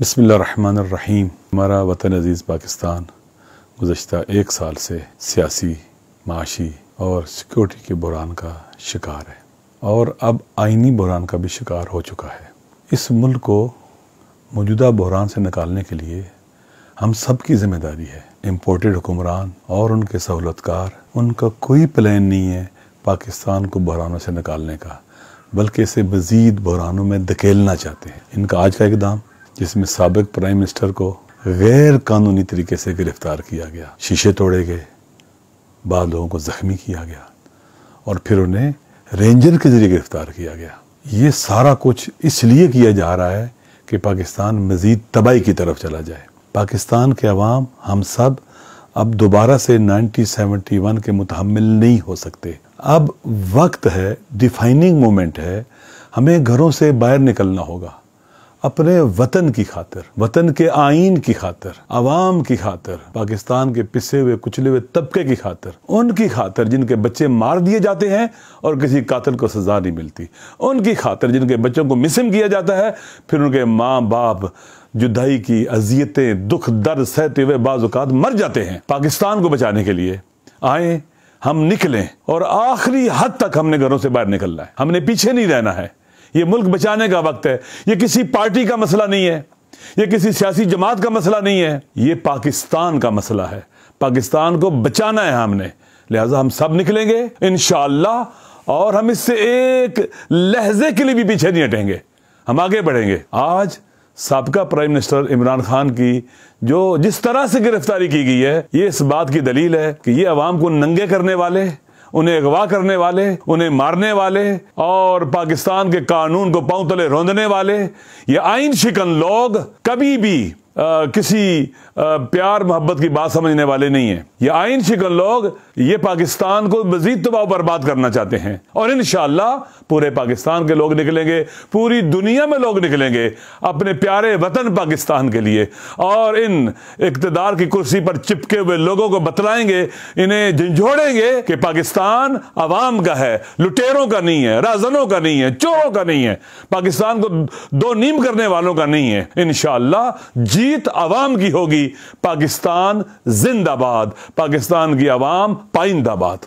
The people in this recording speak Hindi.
बसमिल हमारा वतन अज़ीज़ पाकिस्तान गुज्त एक साल से सियासी माशी और सिक्योरिटी के बुरान का शिकार है और अब आइनी बुरान का भी शिकार हो चुका है इस मुल्क को मौजूदा बहरान से निकालने के लिए हम सब की जिम्मेदारी है इम्पोर्टेड हुक्मरान और उनके सहूलतकार उनका कोई प्लान नहीं है पाकिस्तान को बहरानों से निकालने का बल्कि इसे मज़ीद बहरानों में धकेलना चाहते हैं इनका आज का इकदाम जिसमें सबक प्राइम मिनिस्टर को गैर कानूनी तरीके से गिरफ्तार किया गया शीशे तोड़े गए बाद लोगों को जख्मी किया गया और फिर उन्हें रेंजर के जरिए गिरफ्तार किया गया ये सारा कुछ इसलिए किया जा रहा है कि पाकिस्तान मज़ीद तबाही की तरफ चला जाए पाकिस्तान के अवाम हम सब अब दोबारा से 1971 के मुतहमल नहीं हो सकते अब वक्त है डिफाइनिंग मोमेंट है हमें घरों से बाहर निकलना होगा अपने वतन की खातर वतन के आइन की खातर आवाम की खातर पाकिस्तान के पिसे हुए कुचले हुए तबके की खातर उनकी खातर जिनके बच्चे मार दिए जाते हैं और किसी कातिल को सजा नहीं मिलती उनकी खातर जिनके बच्चों को मिसिंग किया जाता है फिर उनके माँ बाप जुदाई की अजियतें दुख दर्द सहते हुए बाज़ात मर जाते हैं पाकिस्तान को बचाने के लिए आए हम निकलें और आखिरी हद तक हमने घरों से बाहर निकलना है हमने पीछे नहीं रहना है ये मुल्क बचाने का वक्त है ये किसी पार्टी का मसला नहीं है ये किसी सियासी जमात का मसला नहीं है ये पाकिस्तान का मसला है पाकिस्तान को बचाना है हमने लिहाजा हम सब निकलेंगे इन और हम इससे एक लहजे के लिए भी पीछे नहीं हटेंगे हम आगे बढ़ेंगे आज सबका प्राइम मिनिस्टर इमरान खान की जो जिस तरह से गिरफ्तारी की गई है ये इस बात की दलील है कि ये अवाम को नंगे करने वाले उन्हें अगवा करने वाले उन्हें मारने वाले और पाकिस्तान के कानून को पांव तले रोंदने वाले ये आइन शिकन लोग कभी भी किसी प्यार मोहब्बत की बात समझने वाले नहीं है ये आइन शिकन लोग ये पाकिस्तान को मजीद तबाह बर्बाद करना चाहते हैं और इन पूरे पाकिस्तान के लोग निकलेंगे पूरी दुनिया में लोग निकलेंगे अपने प्यारे वतन पाकिस्तान के लिए और इन इकतदार की कुर्सी पर चिपके हुए लोगों को बतलाएंगे इन्हें झंझोड़ेंगे कि पाकिस्तान आवाम का है लुटेरों का नहीं है राजनों का नहीं है चोरों का नहीं है पाकिस्तान को दो नीम करने वालों का नहीं है इन जी जीत आवाम की होगी पाकिस्तान जिंदाबाद पाकिस्तान की आवाम पाइंदाबाद